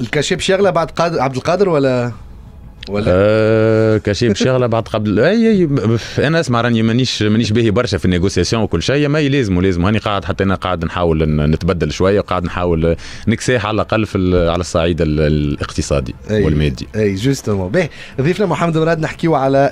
الكاشيب شغله بعد قادر عبد القادر ولا ولا آه كاشيب شغله بعد قبل اي اي انا اسمع راني مانيش مانيش باهي برشا في النيغوسياسيون وكل شيء ما يلزم لازم هاني قاعد حتى انا قاعد نحاول نتبدل شويه وقاعد نحاول نكساح على الاقل في على الصعيد الاقتصادي أي والمادي اي جوستومون باهي ضيفنا محمد مراد نحكيو على